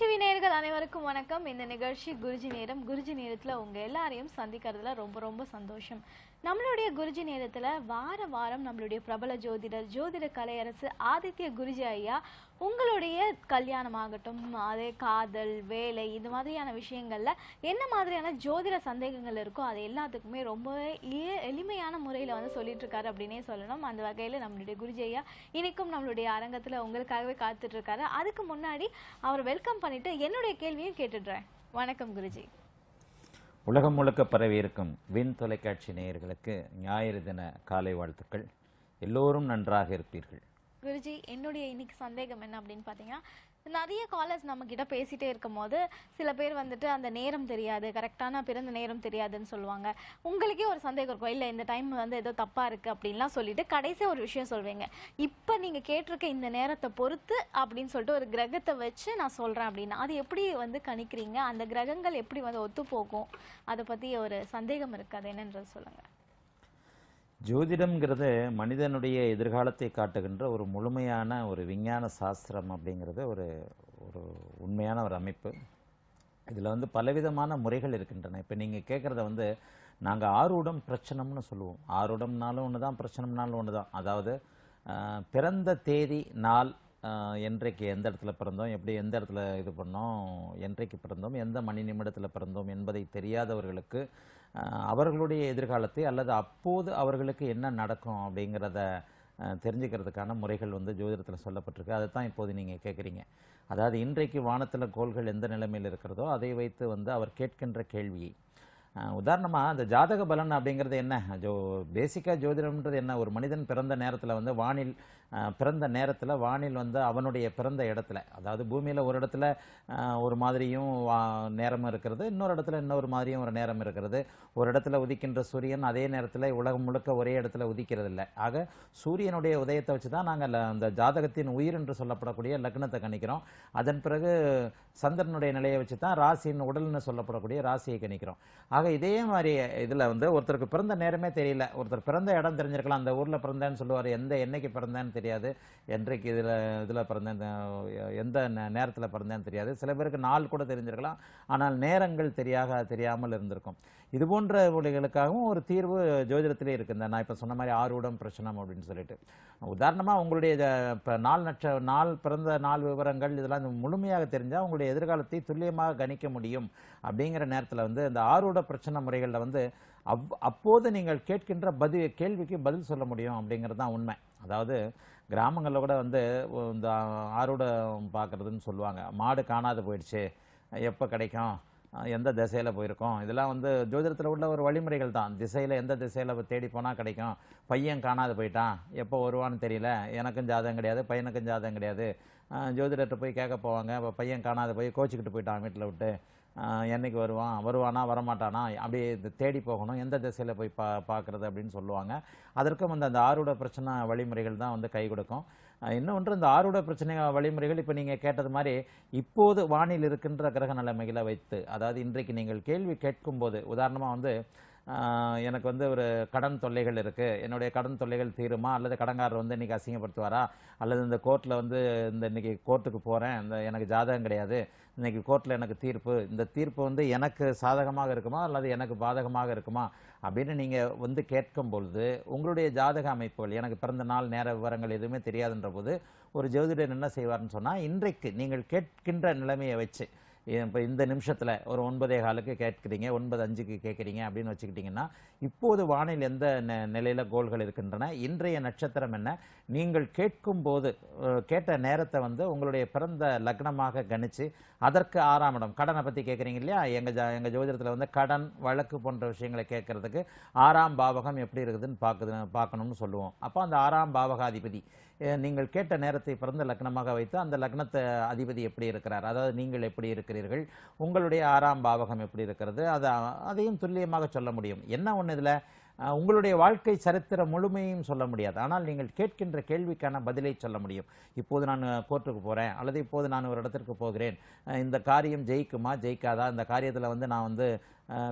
TV நேர்கள் அனைவருக்கும் வணக்கம் இந்த நிகழ்ச்சி குருஜி நேரம் குருஜி நேரத்தில் உங்கள் எல்லாரையும் சந்திக்கிறதுல ரொம்ப ரொம்ப சந்தோஷம் நம்மளுடைய குருஜி நேரத்தில் வார வாரம் நம்மளுடைய பிரபல ஜோதிடர் ஜோதிட கலையரசு ஆதித்ய குருஜி ஐயா உங்களுடைய கல்யாணமாகட்டும் அதே காதல் வேலை இது மாதிரியான விஷயங்களில் என்ன மாதிரியான ஜோதிட சந்தேகங்கள் இருக்கோ அது எல்லாத்துக்குமே ரொம்பவே எளிமையான முறையில் வந்து சொல்லிட்டு இருக்காரு அப்படின்னே சொல்லணும் அந்த வகையில் நம்மளுடைய குருஜி ஐயா இன்றைக்கும் நம்மளுடைய அரங்கத்தில் உங்களுக்காகவே காத்துட்ருக்காரு அதுக்கு முன்னாடி அவர் வெல்கம் பண்ணிவிட்டு என்னுடைய கேள்வியும் கேட்டுடுறேன் வணக்கம் குருஜி உலகம் முழுக்க பரவியிருக்கும் விண் தொலைக்காட்சி நேயர்களுக்கு ஞாயிறு தின காலை வாழ்த்துக்கள் எல்லோரும் நன்றாக இருப்பீர்கள் குருஜி என்னுடைய இன்னைக்கு சந்தேகம் என்ன அப்படின்னு பார்த்தீங்கன்னா நிறைய காலர்ஸ் நம்மக்கிட்ட பேசிகிட்டே இருக்கும் போது சில பேர் வந்துட்டு அந்த நேரம் தெரியாது கரெக்டான பிறந்த நேரம் தெரியாதுன்னு சொல்லுவாங்க உங்களுக்கே ஒரு சந்தேகம் இருக்கும் இல்லை இந்த டைம் வந்து ஏதோ தப்பாக இருக்குது அப்படின்லாம் சொல்லிட்டு கடைசியாக ஒரு விஷயம் சொல்வீங்க இப்போ நீங்கள் கேட்டிருக்க இந்த நேரத்தை பொறுத்து அப்படின்னு சொல்லிட்டு ஒரு கிரகத்தை வச்சு நான் சொல்கிறேன் அப்படின்னா அது எப்படி வந்து கணிக்கிறீங்க அந்த கிரகங்கள் எப்படி வந்து ஒத்து போகும் அதை பற்றி ஒரு சந்தேகம் இருக்குது அது என்னன்றது சொல்லுங்கள் ஜோதிடம்ங்கிறது மனிதனுடைய எதிர்காலத்தை காட்டுகின்ற ஒரு முழுமையான ஒரு விஞ்ஞான சாஸ்திரம் அப்படிங்கிறது ஒரு ஒரு உண்மையான ஒரு அமைப்பு இதில் வந்து பலவிதமான முறைகள் இருக்கின்றன இப்போ நீங்கள் கேட்குறத வந்து நாங்கள் ஆரூடம் பிரச்சனம்னு சொல்லுவோம் ஆரூடம்னாலும் ஒன்று தான் பிரச்சனம்னாலும் ஒன்று தான் அதாவது பிறந்த தேதி நாள் என்றைக்கு எந்த இடத்துல பிறந்தோம் எப்படி எந்த இடத்துல இது பண்ணோம் என்றைக்கு பிறந்தோம் எந்த மணி நிமிடத்தில் பிறந்தோம் என்பதை தெரியாதவர்களுக்கு அவர்களுடைய எதிர்காலத்தை அல்லது அப்போது அவர்களுக்கு என்ன நடக்கும் அப்படிங்கிறத தெரிஞ்சுக்கிறதுக்கான முறைகள் வந்து ஜோதிடத்தில் சொல்லப்பட்டிருக்கு அதை தான் இப்போது நீங்கள் கேட்குறீங்க அதாவது இன்றைக்கு வானத்தில் கோள்கள் எந்த நிலைமையில் இருக்கிறதோ அதை வைத்து வந்து அவர் கேட்கின்ற கேள்வியை உதாரணமாக அந்த ஜாதக பலன் அப்படிங்கிறது என்ன ஜோ பேசிக்காக ஜோதிடம்ன்றது என்ன ஒரு மனிதன் பிறந்த நேரத்தில் வந்து வானில் பிறந்த நேரத்தில் வானில் வந்து அவனுடைய பிறந்த இடத்துல அதாவது பூமியில் ஒரு இடத்துல ஒரு மாதிரியும் நேரம் இருக்கிறது இன்னொரு இடத்துல இன்னொரு மாதிரியும் ஒரு நேரம் இருக்கிறது ஒரு இடத்துல உதிக்கின்ற சூரியன் அதே நேரத்தில் உலகம் முழுக்க ஒரே இடத்துல உதிக்கிறது இல்லை ஆக சூரியனுடைய உதயத்தை வச்சு தான் நாங்கள் அந்த ஜாதகத்தின் உயிர் என்று சொல்லப்படக்கூடிய லக்னத்தை கணிக்கிறோம் அதன் பிறகு சந்திரனுடைய நிலையை வச்சு தான் ராசியின் உடல்னு சொல்லப்படக்கூடிய ராசியை கணிக்கிறோம் ஆக இதே மாதிரி இதில் வந்து ஒருத்தருக்கு பிறந்த நேரமே தெரியல ஒருத்தர் பிறந்த இடம் தெரிஞ்சிருக்கலாம் அந்த ஊரில் பிறந்தேன்னு சொல்லுவார் எந்த என்றைக்கு பிறந்தேன்னு தெரியாது என்றைக்கு இதில் இதில் பிறந்தேன் எந்த நேரத்தில் பிறந்தேன்னு தெரியாது சில பேருக்கு நாள் கூட தெரிஞ்சிருக்கலாம் ஆனால் நேரங்கள் தெரியாக தெரியாமல் இருந்திருக்கும் இது போன்ற உடைகளுக்காகவும் ஒரு தீர்வு ஜோதிடத்திலே இருக்குது நான் இப்போ சொன்ன மாதிரி ஆர்வடம் பிரச்சனம் அப்படின்னு சொல்லிட்டு உதாரணமாக உங்களுடைய இப்போ நாள் நட்ச நாள் பிறந்த நாள் விவரங்கள் இதெல்லாம் முழுமையாக தெரிஞ்சால் உங்களுடைய எதிர்காலத்தை துல்லியமாக கணிக்க முடியும் அப்படிங்கிற நேரத்தில் வந்து இந்த ஆர்வட பிரச்சனை முறைகளில் வந்து அவ் அப்போது நீங்கள் கேட்கின்ற பதில் கேள்விக்கு பதில் சொல்ல முடியும் அப்படிங்கிறது தான் உண்மை அதாவது கிராமங்களில் கூட வந்து இந்த ஆரோட பார்க்குறதுன்னு சொல்லுவாங்க மாடு காணாது போயிடுச்சு எப்போ கிடைக்கும் எந்த திசையில் போயிருக்கோம் இதெல்லாம் வந்து ஜோதிடத்தில் உள்ள ஒரு வழிமுறைகள் தான் திசையில் எந்த திசையில் தேடி போனால் கிடைக்கும் பையன் காணாது போயிட்டான் எப்போ வருவான்னு தெரியல எனக்கும் ஜாதகம் கிடையாது பையனுக்கும் ஜாதகம் கிடையாது ஜோதிடர்கிட்ட போய் கேட்க போவாங்க இப்போ பையன் காணாது போய் கோச்சிக்கிட்டு போயிட்டான் வீட்டில் விட்டு என்றைக்கு வருவான் வருவானா வரமாட்டானா அப்படியே தேடி போகணும் எந்த திசையில் போய் பா பார்க்குறது அப்படின்னு சொல்லுவாங்க அதற்கும் வந்து அந்த ஆரூட பிரச்சனை வழிமுறைகள் தான் வந்து கை கொடுக்கும் இன்னொன்று இந்த ஆரூட பிரச்சனை வழிமுறைகள் இப்போ நீங்கள் கேட்டது மாதிரி இப்போது வானில் இருக்கின்ற கிரக நிலைமைகளை வைத்து அதாவது இன்றைக்கு நீங்கள் கேள்வி கேட்கும்போது உதாரணமாக வந்து எனக்கு வந்து ஒரு கடன் தொல்லைகள் இருக்குது என்னுடைய கடன் தொல்லைகள் தீருமா அல்லது கடன்காரர் வந்து இன்றைக்கி அசிங்கப்படுத்துவாரா அல்லது இந்த கோர்ட்டில் வந்து இந்த இன்றைக்கி கோர்ட்டுக்கு போகிறேன் இந்த எனக்கு ஜாதகம் கிடையாது இன்றைக்கி கோர்ட்டில் எனக்கு தீர்ப்பு இந்த தீர்ப்பு வந்து எனக்கு சாதகமாக இருக்குமா அல்லது எனக்கு பாதகமாக இருக்குமா அப்படின்னு நீங்கள் வந்து கேட்கும் பொழுது உங்களுடைய ஜாதக அமைப்புகள் எனக்கு பிறந்த நாள் நேர விவரங்கள் எதுவுமே தெரியாதுன்ற போது ஒரு ஜோதிடர் என்ன செய்வார்னு சொன்னால் இன்றைக்கு நீங்கள் கேட்கின்ற நிலைமையை வச்சு இப்போ இந்த நிமிஷத்தில் ஒரு ஒன்பதே காலுக்கு கேட்குறீங்க ஒன்பது அஞ்சுக்கு கேட்குறீங்க அப்படின்னு வச்சுக்கிட்டிங்கன்னா இப்போது வானில் எந்த நிலையில் கோள்கள் இருக்கின்றன இன்றைய நட்சத்திரம் என்ன நீங்கள் கேட்கும்போது கேட்ட நேரத்தை வந்து உங்களுடைய பிறந்த லக்னமாக கணித்து அதற்கு ஆறாம் இடம் கடனை பற்றி கேட்குறீங்க இல்லையா எங்கள் ஜா எங்கள் ஜோதிடத்தில் வந்து கடன் வழக்கு போன்ற விஷயங்களை கேட்குறதுக்கு ஆறாம் பாவகம் எப்படி இருக்குதுன்னு பார்க்குது பார்க்கணும்னு சொல்லுவோம் அப்போ அந்த ஆறாம் பாவகாதிபதி நீங்கள் கேட்ட நேரத்தை பிறந்த லக்னமாக வைத்து அந்த லக்னத்தை அதிபதி எப்படி இருக்கிறார் அதாவது நீங்கள் எப்படி இருக்கிறீர்கள் பார்க்கிறீர்கள் உங்களுடைய ஆறாம் பாவகம் எப்படி இருக்கிறது அதை அதையும் துல்லியமாக சொல்ல முடியும் என்ன ஒன்று இதில் உங்களுடைய வாழ்க்கை சரித்திரம் முழுமையும் சொல்ல முடியாது ஆனால் நீங்கள் கேட்கின்ற கேள்விக்கான பதிலை சொல்ல முடியும் இப்போது நான் கோர்ட்டுக்கு போகிறேன் அல்லது இப்போது நான் ஒரு இடத்திற்கு போகிறேன் இந்த காரியம் ஜெயிக்குமா ஜெயிக்காதா இந்த காரியத்தில் வந்து நான் வந்து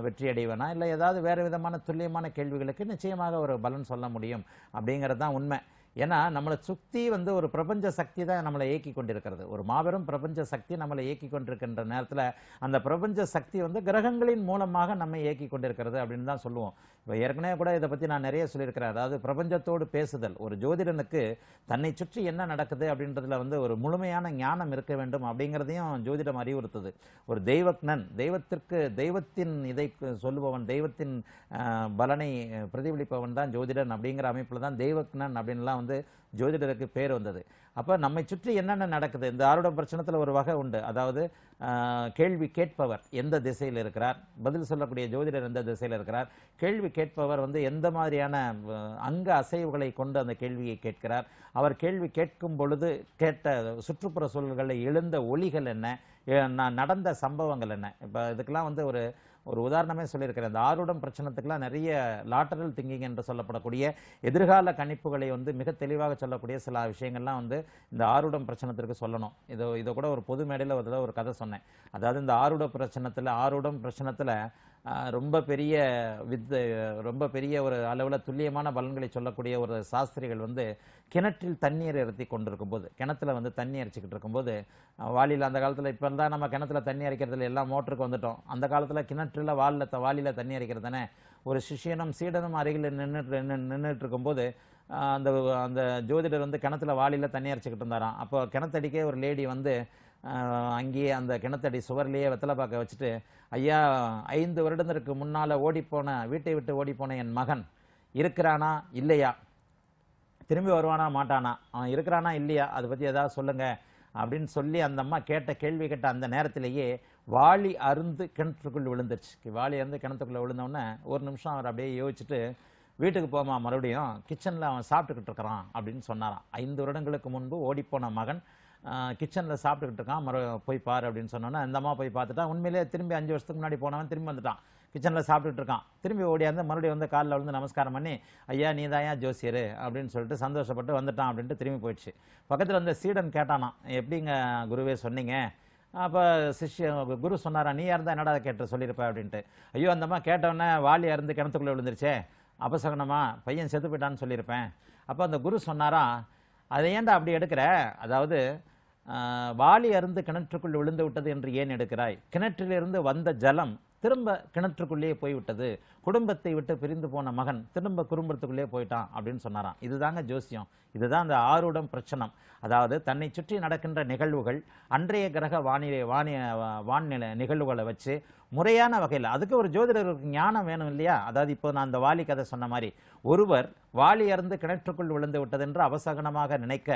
வெற்றி அடைவேனா இல்லை ஏதாவது வேறு விதமான துல்லியமான கேள்விகளுக்கு நிச்சயமாக ஒரு பலன் சொல்ல முடியும் அப்படிங்கிறது தான் உண்மை ஏன்னா நம்மளை சுற்றி வந்து ஒரு பிரபஞ்ச சக்தி தான் நம்மளை இயக்கி கொண்டிருக்கிறது ஒரு மாபெரும் பிரபஞ்ச சக்தி நம்மளை இயக்கி கொண்டிருக்கின்ற நேரத்தில் அந்த பிரபஞ்ச சக்தி வந்து கிரகங்களின் மூலமாக நம்ம இயக்கி கொண்டிருக்கிறது அப்படின்னு தான் சொல்லுவோம் இப்போ ஏற்கனவே கூட இதை பற்றி நான் நிறைய சொல்லியிருக்கிறேன் அதாவது பிரபஞ்சத்தோடு பேசுதல் ஒரு ஜோதிடனுக்கு தன்னை சுற்றி என்ன நடக்குது அப்படின்றதுல வந்து ஒரு முழுமையான ஞானம் இருக்க வேண்டும் அப்படிங்கிறதையும் ஜோதிடம் அறிவுறுத்துது ஒரு தெய்வக்னன் தெய்வத்திற்கு தெய்வத்தின் இதை சொல்லுபவன் தெய்வத்தின் பலனை பிரதிபலிப்பவன் தான் ஜோதிடன் அப்படிங்கிற அமைப்பில் தான் தெய்வக்னன் அப்படின்லாம் வந்து வந்து ஜோதிடருக்கு பேர் வந்தது அப்போ நம்மை சுற்றி என்னென்ன நடக்குது இந்த ஆருடம் பிரச்சனத்தில் ஒரு வகை உண்டு அதாவது கேள்வி கேட்பவர் எந்த திசையில் இருக்கிறார் பதில் சொல்லக்கூடிய ஜோதிடர் எந்த திசையில் இருக்கிறார் கேள்வி கேட்பவர் வந்து எந்த மாதிரியான அங்க அசைவுகளை கொண்டு அந்த கேள்வியை கேட்கிறார் அவர் கேள்வி கேட்கும் பொழுது கேட்ட சுற்றுப்புற சூழல்களில் எழுந்த ஒளிகள் என்ன நான் நடந்த சம்பவங்கள் என்ன இப்போ இதுக்கெல்லாம் வந்து ஒரு ஒரு உதாரணமே சொல்லியிருக்கிறேன் இந்த ஆறுடம் பிரச்சனத்துக்கெல்லாம் நிறைய லாட்டரல் திங்கிங் என்று சொல்லப்படக்கூடிய எதிர்கால கணிப்புகளை வந்து மிக தெளிவாக சொல்லக்கூடிய சில விஷயங்கள்லாம் வந்து இந்த ஆறுடம் பிரச்சனத்திற்கு சொல்லணும் இதோ இதை கூட ஒரு பொது மேடையில் ஒரு ஒரு கதை சொன்னேன் அதாவது இந்த ஆறுட பிரச்சனத்தில் ஆறுடம் பிரச்சனத்தில் ரொம்ப பெரிய வித் ரொம்ப பெரிய ஒரு அளவில் துல்லியமான பலன்களை சொல்லக்கூடிய ஒரு சாஸ்திரிகள் வந்து கிணற்றில் தண்ணீர் இறத்தி கொண்டிருக்கும் போது கிணத்துல வந்து தண்ணி அரைச்சிக்கிட்டு இருக்கும்போது வாளியில் அந்த காலத்தில் இப்போ இருந்தால் நம்ம கிணத்துல தண்ணி அரைக்கிறதுல எல்லாம் மோட்டருக்கு வந்துட்டோம் அந்த காலத்தில் கிணற்றில் வாலில் த வாளியில் தண்ணி அரைக்கிறதுனே ஒரு சிஷியனும் சீடனும் அருகில் நின்றுட்டு நின்றுட்டு இருக்கும்போது அந்த அந்த ஜோதிடர் வந்து கிணத்துல வாளியில் தண்ணி அரைச்சிக்கிட்டு இருந்தாராம் அப்போ கிணத்தடிக்கே ஒரு லேடி வந்து அங்கேயே அந்த கிணத்தடி சுவர்லேயே வெத்தலை பார்க்க வச்சுட்டு ஐயா ஐந்து வருடத்திற்கு முன்னால் ஓடிப்போன வீட்டை விட்டு ஓடிப்போன என் மகன் இருக்கிறானா இல்லையா திரும்பி வருவானா மாட்டானா அவன் இருக்கிறானா இல்லையா அதை பற்றி ஏதாவது சொல்லுங்கள் அப்படின்னு சொல்லி அந்த அம்மா கேட்ட கேள்வி கேட்ட அந்த நேரத்திலேயே வாளி அருந்து கிணத்துக்குள்ளே விழுந்துருச்சு வாளி அருந்து கிணத்துக்குள்ளே விழுந்தவுடனே ஒரு நிமிஷம் அவர் அப்படியே யோசிச்சுட்டு வீட்டுக்கு போமா மறுபடியும் கிச்சனில் அவன் சாப்பிட்டுக்கிட்டு இருக்கிறான் அப்படின்னு சொன்னாரான் ஐந்து வருடங்களுக்கு முன்பு ஓடிப்போன மகன் கிச்சனில் சாப்பிட்டுக்கிட்டு இருக்கான் மறு போய் பாரு அப்படின்னு சொன்னோன்னா அந்தம்மா போய் பார்த்துட்டா உண்மையிலே திரும்பி அஞ்சு வருஷத்துக்கு முன்னாடி போனவன் திரும்பி வந்துட்டான் கிச்சனில் சாப்பிட்டுட்டு இருக்கான் திரும்பி ஓடியாந்து மறுபடியும் வந்து காலில் விழுந்து நமஸ்காரம் பண்ணி ஐயா நீ தான் ஏன் ஜோசியர் அப்படின்னு சொல்லிட்டு சந்தோஷப்பட்டு வந்துட்டான் அப்படின்ட்டு திரும்பி போயிடுச்சு பக்கத்தில் வந்து சீடன் கேட்டானான் எப்படிங்க குருவே சொன்னீங்க அப்போ சிஷ்ய குரு சொன்னாரா நீ இருந்தால் என்னடா கேட்டு சொல்லியிருப்ப அப்படின்ட்டு ஐயோ அந்தம்மா கேட்டவொன்னே வாலி இறந்து கிணத்துக்குள்ளே விழுந்துருச்சே அபசகனமா பையன் செத்து போயிட்டான்னு சொல்லியிருப்பேன் அப்போ அந்த குரு சொன்னாரா அதை ஏன்டா அப்படி எடுக்கிற அதாவது வாளி அருந்து கிணற்றுக்குள் விழுந்து விட்டது என்று ஏன் எடுக்கிறாய் கிணற்றிலிருந்து வந்த ஜலம் திரும்ப கிணற்றுக்குள்ளேயே போய்விட்டது குடும்பத்தை விட்டு பிரிந்து போன மகன் திரும்ப குடும்பத்துக்குள்ளே போயிட்டான் அப்படின்னு சொன்னாராம் இதுதாங்க ஜோசியம் இதுதான் அந்த ஆரூடம் பிரச்சனம் அதாவது தன்னை சுற்றி நடக்கின்ற நிகழ்வுகள் அன்றைய கிரக வானிலை வானிய வான்நிலை நிகழ்வுகளை வச்சு முறையான வகையில் அதுக்கு ஒரு ஜோதிடருக்கு ஞானம் வேணும் இல்லையா அதாவது இப்போ நான் அந்த வாலி கதை சொன்ன மாதிரி ஒருவர் வாலி இறந்து கிணற்றுக்குள் விழுந்து விட்டதென்று அவசகனமாக நினைக்க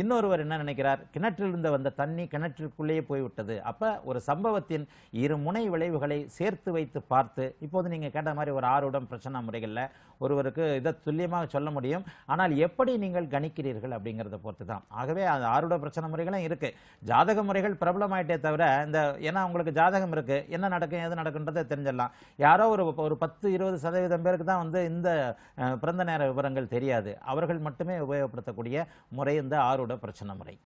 இன்னொருவர் என்ன நினைக்கிறார் கிணற்றிலிருந்து வந்த தண்ணி கிணற்றிற்குள்ளேயே போய்விட்டது அப்போ ஒரு சம்பவத்தின் இரு முனை விளைவுகளை சேர்த்து வைத்து பார்த்து இப்போது நீங்கள் நீங்கள் கேட்ட மாதிரி ஒரு ஆர்வம் பிரச்சனை முறைகளில் ஒருவருக்கு இதை துல்லியமாக சொல்ல முடியும் ஆனால் எப்படி நீங்கள் கணிக்கிறீர்கள் அப்படிங்கிறத பொறுத்து தான் ஆகவே அந்த ஆருட பிரச்சனை முறைகளும் இருக்குது ஜாதக முறைகள் பிரபலமாயிட்டே தவிர இந்த ஏன்னா உங்களுக்கு ஜாதகம் இருக்குது என்ன நடக்கும் எது நடக்குன்றதை தெரிஞ்சிடலாம் யாரோ ஒரு ஒரு பத்து இருபது சதவீதம் பேருக்கு தான் வந்து இந்த பிறந்த நேர விவரங்கள் தெரியாது அவர்கள் மட்டுமே உபயோகப்படுத்தக்கூடிய முறை இந்த ஆருட பிரச்சனை முறை